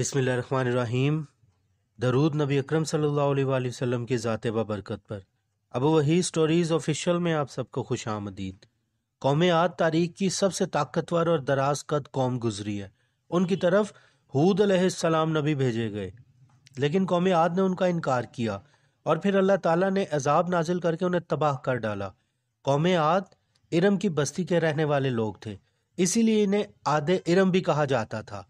बिसमीम दरूद नबी अक्रम सम की ज़ात बरकत पर अब वही स्टोरीज़ ऑफिशियल में आप सबको खुश आमदीद कौम आद तारीख की सबसे ताकतवर और दराज कद कौम गुजरी है उनकी तरफ हूद सलाम नबी भेजे गए लेकिन कौम आद ने उनका इनकार किया और फिर अल्लाह ताला ने अजाब नाजिल करके उन्हें तबाह कर डाला कौम आद इरम की बस्ती के रहने वाले लोग थे इसीलिए इन्हें आद इरम भी कहा जाता था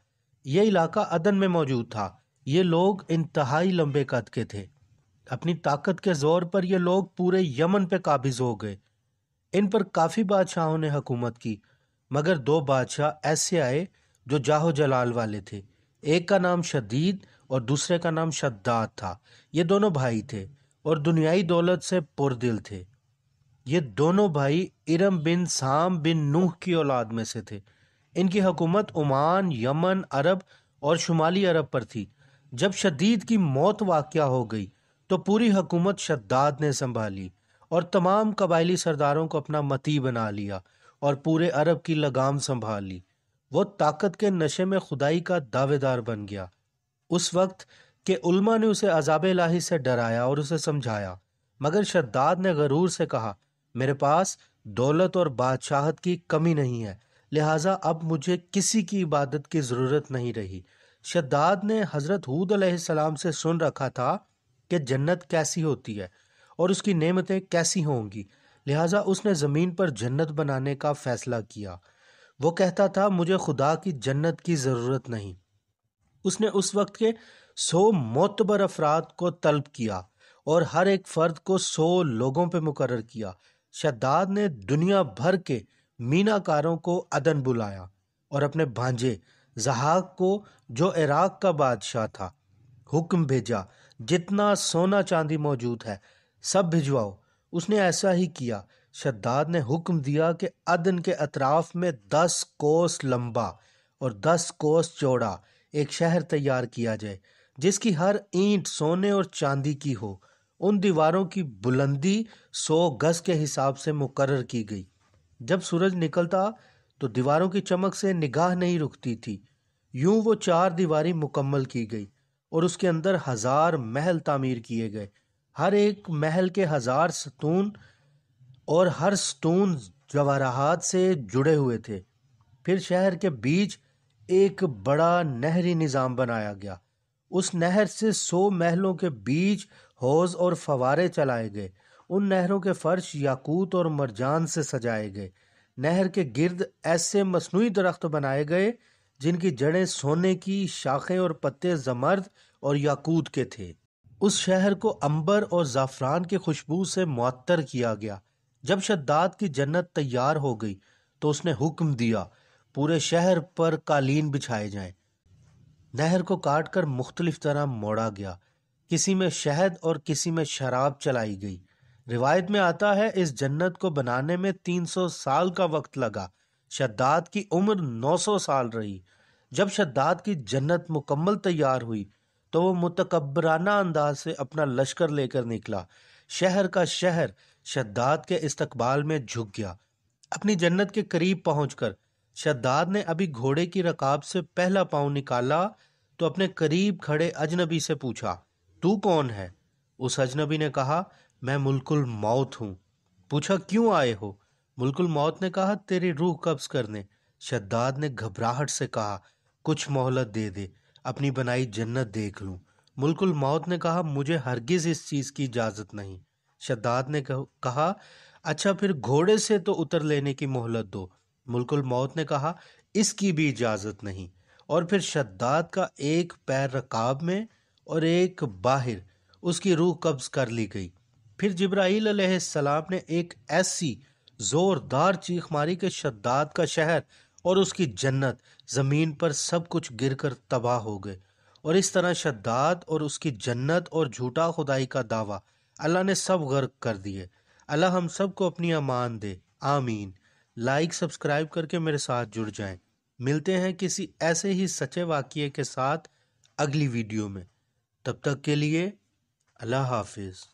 ये इलाका अदन में मौजूद था ये लोग इंतहाई लंबे कद के थे अपनी ताकत के ज़ोर पर ये लोग पूरे यमन पे काबिज हो गए इन पर काफ़ी बादशाहों ने हकूमत की मगर दो बादशाह ऐसे आए जो जाहो जलाल वाले थे एक का नाम शदीद और दूसरे का नाम शद्दाद था ये दोनों भाई थे और दुनियाई दौलत से पुरदिल थे ये दोनों भाई इरम बिन साम बिन नूह की औलाद में से थे इनकी हुकूमत ओमान यमन अरब और शुमाली अरब पर थी जब शदीद की मौत वाक़ हो गई तो पूरी हुकूमत शद्दाद ने संभाली और तमाम कबायली सरदारों को अपना मती बना लिया और पूरे अरब की लगाम संभाल ली वो ताकत के नशे में खुदाई का दावेदार बन गया उस वक्त के उल्मा ने उसे अजाब लाही से डराया और उसे समझाया मगर शद्दाद ने गरूर से कहा मेरे पास दौलत और बादशाहत की कमी नहीं है लिहाजा अब मुझे किसी की इबादत की ज़रूरत नहीं रही शद्दाद ने हज़रत हूद सलाम से सुन रखा था कि जन्नत कैसी होती है और उसकी नेमतें कैसी होंगी लिहाजा उसने ज़मीन पर जन्नत बनाने का फ़ैसला किया वो कहता था मुझे खुदा की जन्नत की ज़रूरत नहीं उसने उस वक्त के सौ मोतबर अफराद को तलब किया और हर एक फ़र्द को सौ लोगों पर मुकर किया शद्दाद ने दुनिया भर के मीनाकारों को अदन बुलाया और अपने भांजे जहाक को जो इराक का बादशाह था हुक्म भेजा जितना सोना चांदी मौजूद है सब भिजवाओ उसने ऐसा ही किया शद्दाद ने हुक्म दिया कि अदन के अतराफ में दस कोस लंबा और दस कोस चौड़ा एक शहर तैयार किया जाए जिसकी हर ईंट सोने और चांदी की हो उन दीवारों की बुलंदी सौ गज के हिसाब से मुकर की गई जब सूरज निकलता तो दीवारों की चमक से निगाह नहीं रुकती थी यूं वो चार दीवारी मुकम्मल की गई और उसके अंदर हज़ार महल तामीर किए गए हर एक महल के हज़ार सतून और हर सतून जवाहरात से जुड़े हुए थे फिर शहर के बीच एक बड़ा नहरी निज़ाम बनाया गया उस नहर से सौ महलों के बीच हौज और फवारे चलाए गए उन नहरों के फर्श याकूत और मरजान से सजाए गए नहर के गिर्द ऐसे मसनू दरख्त बनाए गए जिनकी जड़ें सोने की शाखें और पत्ते जमर्द और याकूत के थे उस शहर को अंबर और ज़ाफ़रान की खुशबू से मअतर किया गया जब शद्दाद की जन्नत तैयार हो गई तो उसने हुक्म दिया पूरे शहर पर कालीन बिछाए जाएं। नहर को काट कर मुख्तलिफ तरह मोड़ा गया किसी में शहद और किसी में शराब चलाई गई रिवायत में आता है इस जन्नत को बनाने में 300 साल का वक्त लगा शद्दाद की उम्र 900 साल रही जब शद्दाद की जन्नत मुकम्मल तैयार हुई तो वो मुतकबराना अंदाज से अपना लश्कर लेकर निकला शहर का शहर शद्दाद के इस्तकबाल में झुक गया अपनी जन्नत के करीब पहुंचकर शद्दाद ने अभी घोड़े की रकाब से पहला पाँव निकाला तो अपने करीब खड़े अजनबी से पूछा तू कौन है उस अजनबी ने कहा मैं मुल्कुल मौत हूँ पूछा क्यों आए हो मुल्कुल मौत ने कहा तेरी रूह कब्ज करने शद्दाद ने घबराहट से कहा कुछ मोहलत दे दे अपनी बनाई जन्नत देख लूँ मुल्कुल मौत ने कहा मुझे हरगिज़ इस चीज़ की इजाज़त नहीं शद्दाद ने कहा अच्छा फिर घोड़े से तो उतर लेने की मोहलत दो मुल्कुल मौत ने कहा इसकी भी इजाज़त नहीं और फिर शद्दाद का एक पैर रकाब में और एक बाहर उसकी रूह कब्ज़ कर ली गई फिर जब्राईल सलाम ने एक ऐसी ज़ोरदार चीख मारी कि शद्दाद का शहर और उसकी जन्नत ज़मीन पर सब कुछ गिरकर तबाह हो गए और इस तरह शद्दाद और उसकी जन्नत और झूठा खुदाई का दावा अल्लाह ने सब गर्क कर दिए अल्लाह हम सब को अपनी अमान दे आमीन लाइक सब्सक्राइब करके मेरे साथ जुड़ जाए मिलते हैं किसी ऐसे ही सच्चे वाक्य के साथ अगली वीडियो में तब तक के लिए अल्लाह हाफिज़